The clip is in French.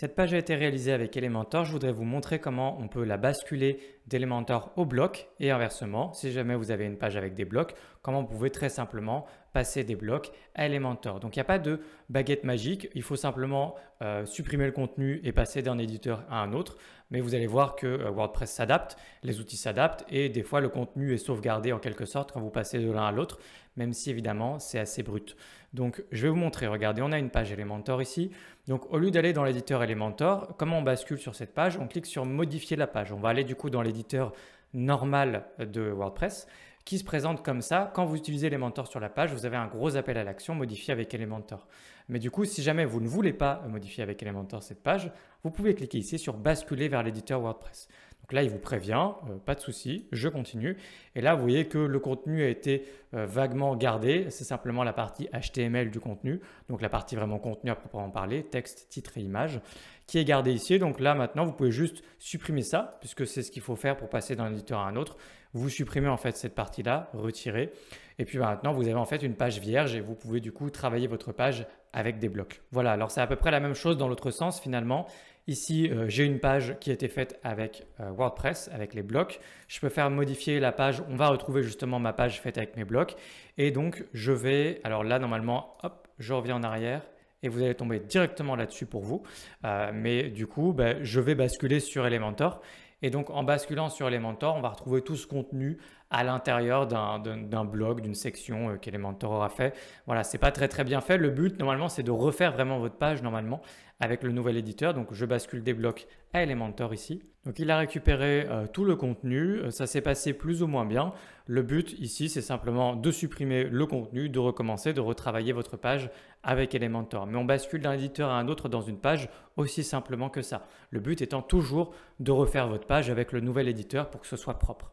Cette page a été réalisée avec Elementor. Je voudrais vous montrer comment on peut la basculer d'Elementor au bloc et inversement, si jamais vous avez une page avec des blocs, comment vous pouvez très simplement passer des blocs à Elementor. Donc il n'y a pas de baguette magique, il faut simplement euh, supprimer le contenu et passer d'un éditeur à un autre. Mais vous allez voir que euh, WordPress s'adapte, les outils s'adaptent et des fois le contenu est sauvegardé en quelque sorte quand vous passez de l'un à l'autre, même si évidemment c'est assez brut. Donc je vais vous montrer, regardez, on a une page Elementor ici. Donc au lieu d'aller dans l'éditeur Elementor, comment on bascule sur cette page On clique sur modifier la page. On va aller du coup dans l'éditeur normal de WordPress qui se présente comme ça. Quand vous utilisez Elementor sur la page, vous avez un gros appel à l'action Modifier avec Elementor. Mais du coup, si jamais vous ne voulez pas modifier avec Elementor cette page, vous pouvez cliquer ici sur basculer vers l'éditeur WordPress. Donc là, il vous prévient, euh, pas de souci, je continue. Et là, vous voyez que le contenu a été euh, vaguement gardé. C'est simplement la partie HTML du contenu, donc la partie vraiment contenu à proprement parler, texte, titre et image, qui est gardée ici. Donc là, maintenant, vous pouvez juste supprimer ça, puisque c'est ce qu'il faut faire pour passer d'un éditeur à un autre. Vous supprimez en fait cette partie-là, retirez. Et puis maintenant, vous avez en fait une page vierge et vous pouvez du coup travailler votre page avec des blocs. Voilà, alors c'est à peu près la même chose dans l'autre sens finalement. Ici, euh, j'ai une page qui a été faite avec euh, WordPress, avec les blocs. Je peux faire modifier la page. On va retrouver justement ma page faite avec mes blocs. Et donc, je vais... Alors là, normalement, hop, je reviens en arrière et vous allez tomber directement là-dessus pour vous. Euh, mais du coup, bah, je vais basculer sur Elementor. Et donc, en basculant sur Elementor, on va retrouver tout ce contenu à l'intérieur d'un blog, d'une section euh, qu'Elementor aura fait. Voilà, c'est pas très très bien fait. Le but normalement c'est de refaire vraiment votre page normalement avec le nouvel éditeur. Donc je bascule des blocs à Elementor ici. Donc il a récupéré euh, tout le contenu, euh, ça s'est passé plus ou moins bien. Le but ici c'est simplement de supprimer le contenu, de recommencer, de retravailler votre page avec Elementor. Mais on bascule d'un éditeur à un autre dans une page aussi simplement que ça. Le but étant toujours de refaire votre page avec le nouvel éditeur pour que ce soit propre.